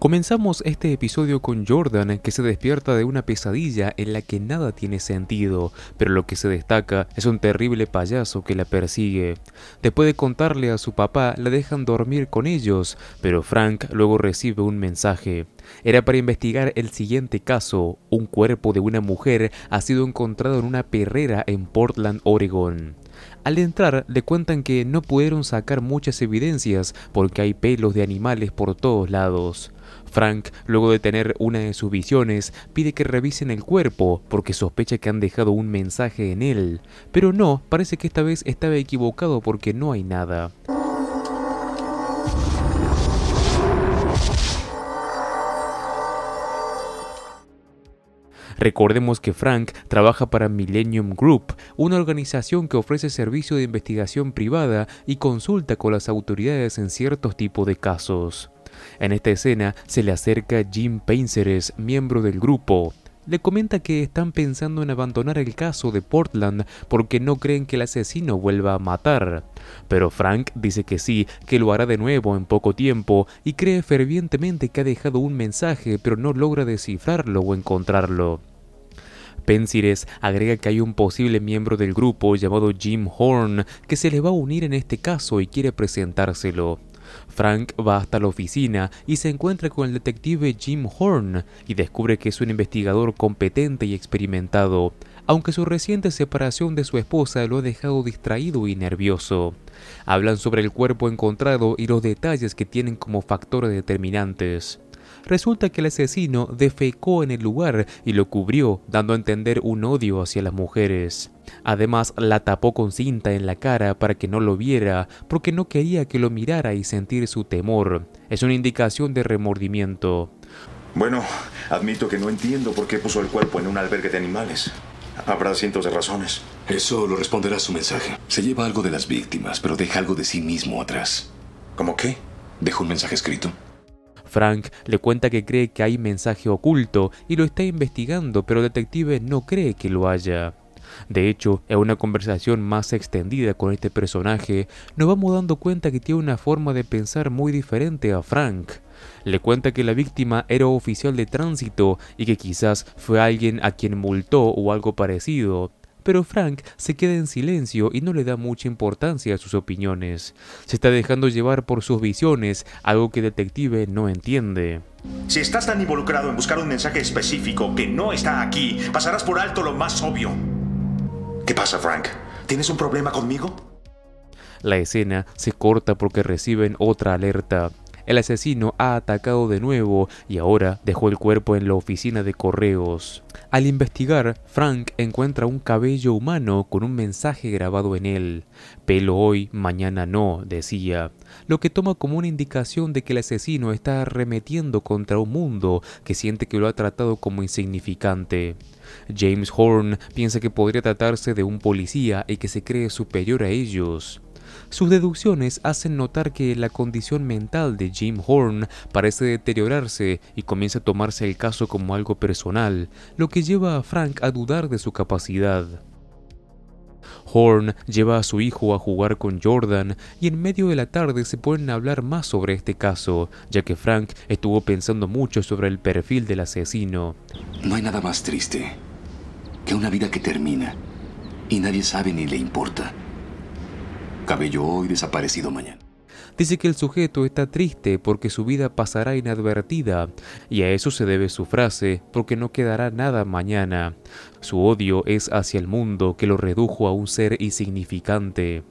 Comenzamos este episodio con Jordan, que se despierta de una pesadilla en la que nada tiene sentido, pero lo que se destaca es un terrible payaso que la persigue. Después de contarle a su papá, la dejan dormir con ellos, pero Frank luego recibe un mensaje. Era para investigar el siguiente caso, un cuerpo de una mujer ha sido encontrado en una perrera en Portland, Oregon. Al entrar le cuentan que no pudieron sacar muchas evidencias porque hay pelos de animales por todos lados. Frank, luego de tener una de sus visiones, pide que revisen el cuerpo porque sospecha que han dejado un mensaje en él. Pero no, parece que esta vez estaba equivocado porque no hay nada. Recordemos que Frank trabaja para Millennium Group, una organización que ofrece servicio de investigación privada y consulta con las autoridades en ciertos tipos de casos. En esta escena se le acerca Jim Painceres, miembro del grupo. Le comenta que están pensando en abandonar el caso de Portland porque no creen que el asesino vuelva a matar. Pero Frank dice que sí, que lo hará de nuevo en poco tiempo y cree fervientemente que ha dejado un mensaje pero no logra descifrarlo o encontrarlo. Pensires agrega que hay un posible miembro del grupo llamado Jim Horn que se le va a unir en este caso y quiere presentárselo. Frank va hasta la oficina y se encuentra con el detective Jim Horn y descubre que es un investigador competente y experimentado, aunque su reciente separación de su esposa lo ha dejado distraído y nervioso. Hablan sobre el cuerpo encontrado y los detalles que tienen como factores determinantes. Resulta que el asesino defecó en el lugar y lo cubrió, dando a entender un odio hacia las mujeres. Además, la tapó con cinta en la cara para que no lo viera, porque no quería que lo mirara y sentir su temor. Es una indicación de remordimiento. Bueno, admito que no entiendo por qué puso el cuerpo en un albergue de animales. Habrá cientos de razones. Eso lo responderá su mensaje. Se lleva algo de las víctimas, pero deja algo de sí mismo atrás. ¿Cómo qué? Dejó un mensaje escrito. Frank le cuenta que cree que hay mensaje oculto y lo está investigando, pero el detective no cree que lo haya. De hecho, en una conversación más extendida con este personaje, nos vamos dando cuenta que tiene una forma de pensar muy diferente a Frank. Le cuenta que la víctima era oficial de tránsito y que quizás fue alguien a quien multó o algo parecido, pero Frank se queda en silencio y no le da mucha importancia a sus opiniones. Se está dejando llevar por sus visiones, algo que detective no entiende. Si estás tan involucrado en buscar un mensaje específico que no está aquí, pasarás por alto lo más obvio. ¿Qué pasa, Frank? ¿Tienes un problema conmigo? La escena se corta porque reciben otra alerta. El asesino ha atacado de nuevo y ahora dejó el cuerpo en la oficina de correos. Al investigar, Frank encuentra un cabello humano con un mensaje grabado en él. Pelo hoy, mañana no, decía, lo que toma como una indicación de que el asesino está arremetiendo contra un mundo que siente que lo ha tratado como insignificante. James Horn piensa que podría tratarse de un policía y que se cree superior a ellos. Sus deducciones hacen notar que la condición mental de Jim Horn parece deteriorarse y comienza a tomarse el caso como algo personal, lo que lleva a Frank a dudar de su capacidad. Horn lleva a su hijo a jugar con Jordan y en medio de la tarde se pueden hablar más sobre este caso, ya que Frank estuvo pensando mucho sobre el perfil del asesino. No hay nada más triste que una vida que termina y nadie sabe ni le importa cabello hoy, desaparecido mañana. Dice que el sujeto está triste porque su vida pasará inadvertida, y a eso se debe su frase, porque no quedará nada mañana. Su odio es hacia el mundo que lo redujo a un ser insignificante.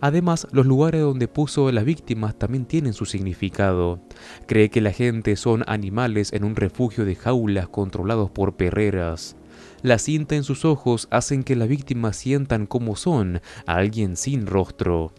Además, los lugares donde puso las víctimas también tienen su significado. Cree que la gente son animales en un refugio de jaulas controlados por perreras. La cinta en sus ojos hacen que la víctima sientan como son a alguien sin rostro.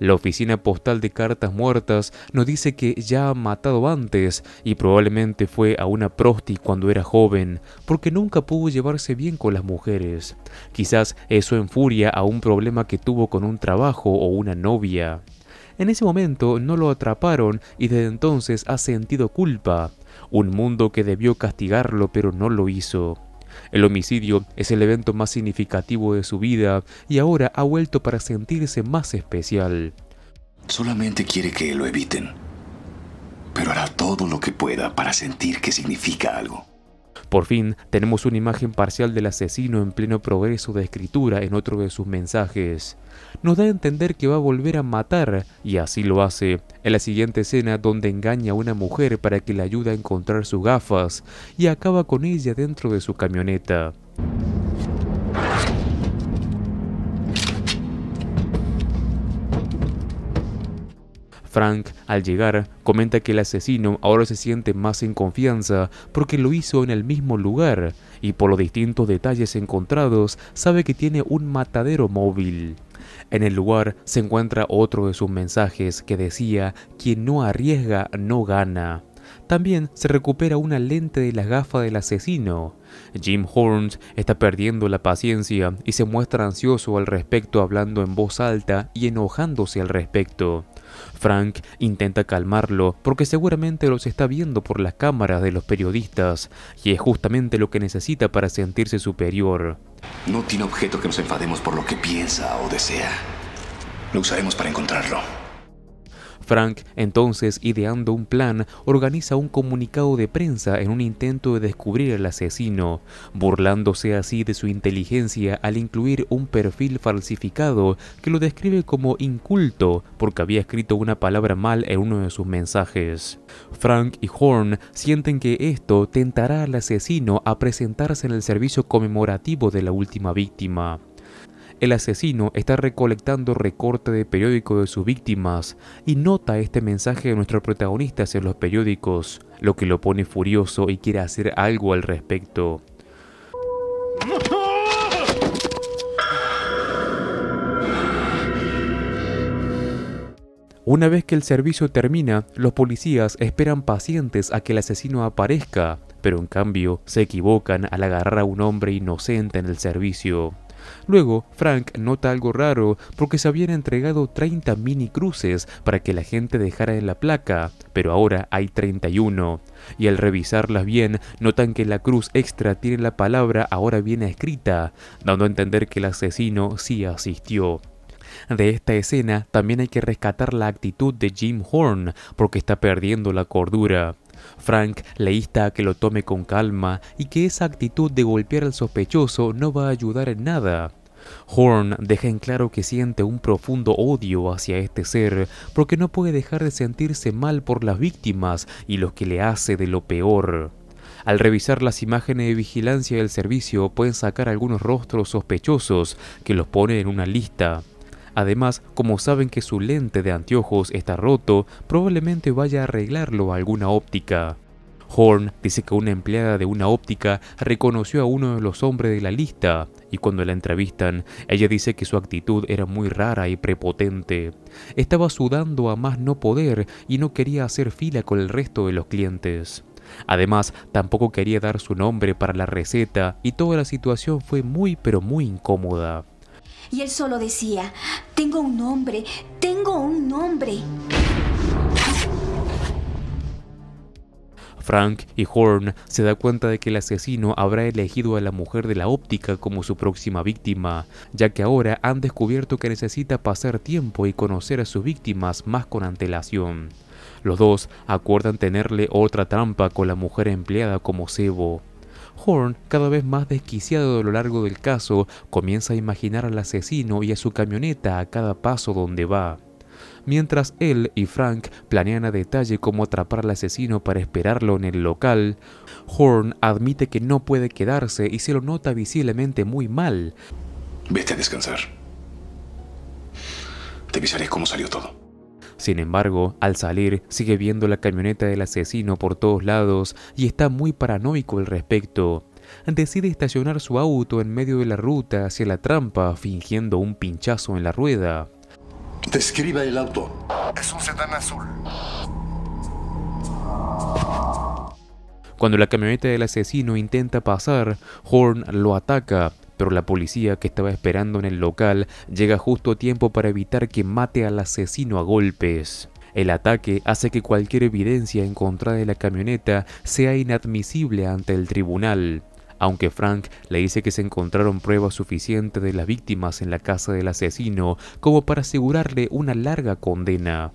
La oficina postal de cartas muertas nos dice que ya ha matado antes y probablemente fue a una prosti cuando era joven, porque nunca pudo llevarse bien con las mujeres. Quizás eso enfuria a un problema que tuvo con un trabajo o una novia. En ese momento no lo atraparon y desde entonces ha sentido culpa, un mundo que debió castigarlo pero no lo hizo. El homicidio es el evento más significativo de su vida y ahora ha vuelto para sentirse más especial. Solamente quiere que lo eviten, pero hará todo lo que pueda para sentir que significa algo. Por fin, tenemos una imagen parcial del asesino en pleno progreso de escritura en otro de sus mensajes. Nos da a entender que va a volver a matar, y así lo hace, en la siguiente escena donde engaña a una mujer para que le ayude a encontrar sus gafas, y acaba con ella dentro de su camioneta. Frank, al llegar, comenta que el asesino ahora se siente más en confianza porque lo hizo en el mismo lugar y por los distintos detalles encontrados sabe que tiene un matadero móvil. En el lugar se encuentra otro de sus mensajes que decía, quien no arriesga no gana. También se recupera una lente de la gafa del asesino. Jim Horns está perdiendo la paciencia y se muestra ansioso al respecto hablando en voz alta y enojándose al respecto. Frank intenta calmarlo porque seguramente los está viendo por las cámaras de los periodistas y es justamente lo que necesita para sentirse superior. No tiene objeto que nos enfademos por lo que piensa o desea. Lo usaremos para encontrarlo. Frank, entonces ideando un plan, organiza un comunicado de prensa en un intento de descubrir al asesino, burlándose así de su inteligencia al incluir un perfil falsificado que lo describe como inculto porque había escrito una palabra mal en uno de sus mensajes. Frank y Horn sienten que esto tentará al asesino a presentarse en el servicio conmemorativo de la última víctima. El asesino está recolectando recorte de periódico de sus víctimas y nota este mensaje de nuestro protagonista en los periódicos, lo que lo pone furioso y quiere hacer algo al respecto. Una vez que el servicio termina, los policías esperan pacientes a que el asesino aparezca, pero en cambio se equivocan al agarrar a un hombre inocente en el servicio. Luego, Frank nota algo raro porque se habían entregado 30 mini cruces para que la gente dejara en la placa, pero ahora hay 31. Y al revisarlas bien, notan que la cruz extra tiene la palabra ahora bien escrita, dando a entender que el asesino sí asistió. De esta escena también hay que rescatar la actitud de Jim Horn, porque está perdiendo la cordura. Frank le insta a que lo tome con calma y que esa actitud de golpear al sospechoso no va a ayudar en nada. Horn deja en claro que siente un profundo odio hacia este ser, porque no puede dejar de sentirse mal por las víctimas y los que le hace de lo peor. Al revisar las imágenes de vigilancia del servicio pueden sacar algunos rostros sospechosos que los pone en una lista. Además, como saben que su lente de anteojos está roto, probablemente vaya a arreglarlo a alguna óptica. Horn dice que una empleada de una óptica reconoció a uno de los hombres de la lista, y cuando la entrevistan, ella dice que su actitud era muy rara y prepotente. Estaba sudando a más no poder y no quería hacer fila con el resto de los clientes. Además, tampoco quería dar su nombre para la receta y toda la situación fue muy pero muy incómoda. Y él solo decía, tengo un nombre, tengo un nombre. Frank y Horn se da cuenta de que el asesino habrá elegido a la mujer de la óptica como su próxima víctima, ya que ahora han descubierto que necesita pasar tiempo y conocer a sus víctimas más con antelación. Los dos acuerdan tenerle otra trampa con la mujer empleada como cebo. Horn, cada vez más desquiciado a lo largo del caso, comienza a imaginar al asesino y a su camioneta a cada paso donde va. Mientras él y Frank planean a detalle cómo atrapar al asesino para esperarlo en el local, Horn admite que no puede quedarse y se lo nota visiblemente muy mal. Vete a descansar. Te avisaré cómo salió todo. Sin embargo, al salir, sigue viendo la camioneta del asesino por todos lados y está muy paranoico al respecto. Decide estacionar su auto en medio de la ruta hacia la trampa, fingiendo un pinchazo en la rueda. Describa el auto. Es un sedán azul. Cuando la camioneta del asesino intenta pasar, Horn lo ataca, pero la policía que estaba esperando en el local llega justo a tiempo para evitar que mate al asesino a golpes. El ataque hace que cualquier evidencia encontrada en la camioneta sea inadmisible ante el tribunal. Aunque Frank le dice que se encontraron pruebas suficientes de las víctimas en la casa del asesino como para asegurarle una larga condena.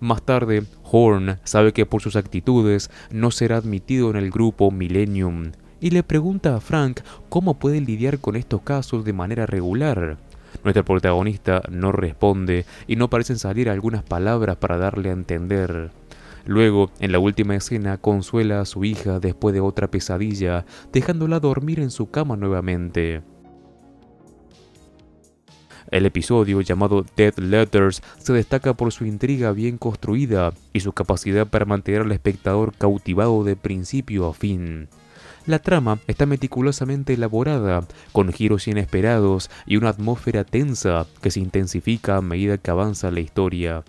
Más tarde, Horn sabe que por sus actitudes no será admitido en el grupo Millennium, y le pregunta a Frank cómo puede lidiar con estos casos de manera regular. Nuestra protagonista no responde y no parecen salir algunas palabras para darle a entender. Luego, en la última escena, consuela a su hija después de otra pesadilla, dejándola dormir en su cama nuevamente. El episodio llamado Dead Letters se destaca por su intriga bien construida y su capacidad para mantener al espectador cautivado de principio a fin. La trama está meticulosamente elaborada, con giros inesperados y una atmósfera tensa que se intensifica a medida que avanza la historia.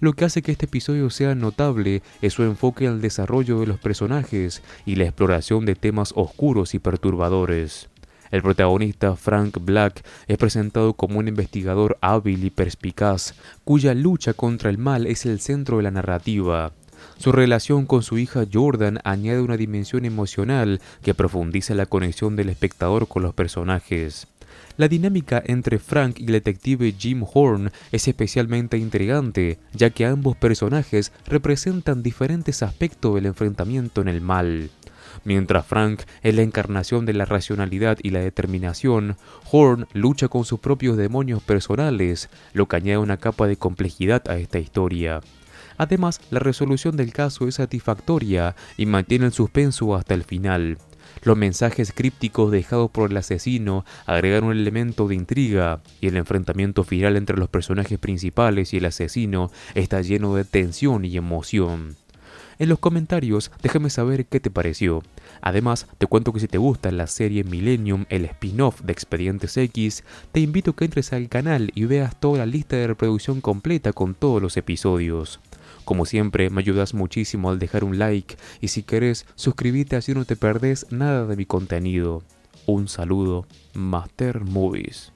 Lo que hace que este episodio sea notable es su enfoque al desarrollo de los personajes y la exploración de temas oscuros y perturbadores. El protagonista Frank Black es presentado como un investigador hábil y perspicaz, cuya lucha contra el mal es el centro de la narrativa. Su relación con su hija Jordan añade una dimensión emocional que profundiza la conexión del espectador con los personajes. La dinámica entre Frank y el detective Jim Horn es especialmente intrigante, ya que ambos personajes representan diferentes aspectos del enfrentamiento en el mal. Mientras Frank es la encarnación de la racionalidad y la determinación, Horn lucha con sus propios demonios personales, lo que añade una capa de complejidad a esta historia. Además, la resolución del caso es satisfactoria y mantiene el suspenso hasta el final. Los mensajes crípticos dejados por el asesino agregan un elemento de intriga y el enfrentamiento final entre los personajes principales y el asesino está lleno de tensión y emoción. En los comentarios déjame saber qué te pareció. Además, te cuento que si te gusta la serie Millennium, el spin-off de Expedientes X, te invito a que entres al canal y veas toda la lista de reproducción completa con todos los episodios. Como siempre, me ayudas muchísimo al dejar un like y si querés, suscríbete así no te perdés nada de mi contenido. Un saludo, Master Movies.